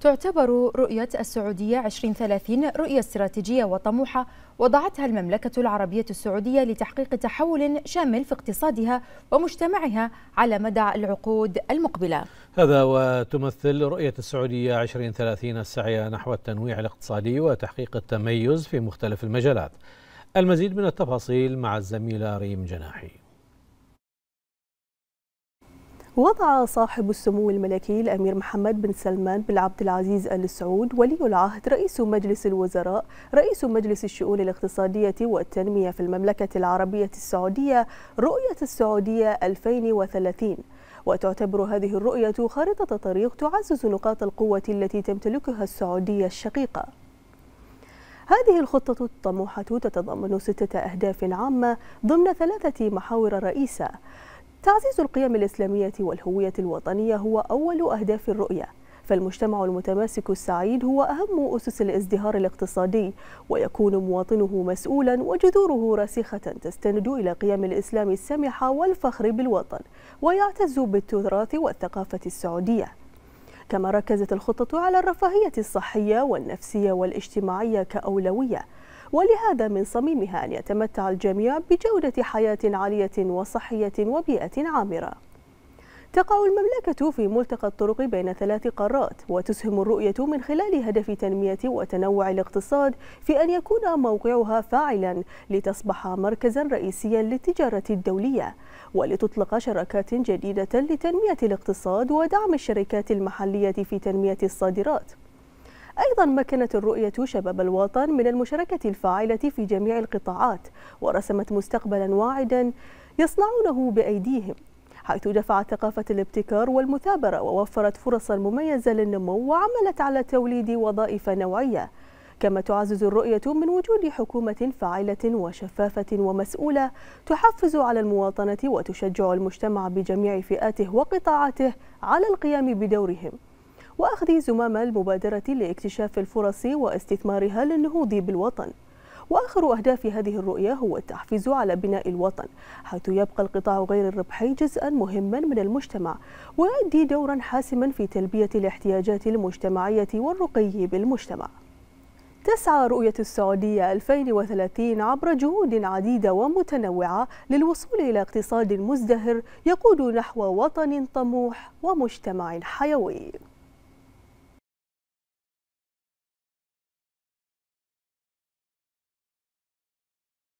تعتبر رؤية السعودية 2030 رؤية استراتيجية وطموحة وضعتها المملكة العربية السعودية لتحقيق تحول شامل في اقتصادها ومجتمعها على مدى العقود المقبلة هذا وتمثل رؤية السعودية 2030 السعي نحو التنويع الاقتصادي وتحقيق التميز في مختلف المجالات المزيد من التفاصيل مع الزميلة ريم جناحي وضع صاحب السمو الملكي الأمير محمد بن سلمان بن عبد العزيز آل سعود ولي العهد رئيس مجلس الوزراء رئيس مجلس الشؤون الاقتصادية والتنمية في المملكة العربية السعودية رؤية السعودية 2030 وتعتبر هذه الرؤية خارطة طريق تعزز نقاط القوة التي تمتلكها السعودية الشقيقة هذه الخطة الطموحة تتضمن ستة أهداف عامة ضمن ثلاثة محاور رئيسة تعزيز القيم الإسلامية والهوية الوطنية هو أول أهداف الرؤية فالمجتمع المتماسك السعيد هو أهم أسس الازدهار الاقتصادي ويكون مواطنه مسؤولا وجذوره راسخة تستند إلى قيم الإسلام السمحة والفخر بالوطن ويعتز بالتراث والثقافة السعودية كما ركزت الخطة على الرفاهية الصحية والنفسية والاجتماعية كأولوية ولهذا من صميمها أن يتمتع الجميع بجودة حياة عالية وصحية وبيئة عامرة تقع المملكة في ملتقى الطرق بين ثلاث قارات وتسهم الرؤية من خلال هدف تنمية وتنوع الاقتصاد في أن يكون موقعها فاعلا لتصبح مركزا رئيسيا للتجارة الدولية ولتطلق شراكات جديدة لتنمية الاقتصاد ودعم الشركات المحلية في تنمية الصادرات أيضا مكنت الرؤية شباب الوطن من المشاركة الفاعلة في جميع القطاعات ورسمت مستقبلا واعدا يصنعونه بأيديهم حيث دفعت ثقافة الابتكار والمثابرة ووفرت فرصا مميزة للنمو وعملت على توليد وظائف نوعية كما تعزز الرؤية من وجود حكومة فاعلة وشفافة ومسؤولة تحفز على المواطنة وتشجع المجتمع بجميع فئاته وقطاعاته على القيام بدورهم وأخذ زمام المبادرة لاكتشاف الفرص واستثمارها للنهوض بالوطن وآخر أهداف هذه الرؤية هو التحفيز على بناء الوطن حيث يبقى القطاع غير الربحي جزءا مهما من المجتمع ويؤدي دورا حاسما في تلبية الاحتياجات المجتمعية والرقي بالمجتمع تسعى رؤية السعودية 2030 عبر جهود عديدة ومتنوعة للوصول إلى اقتصاد مزدهر يقود نحو وطن طموح ومجتمع حيوي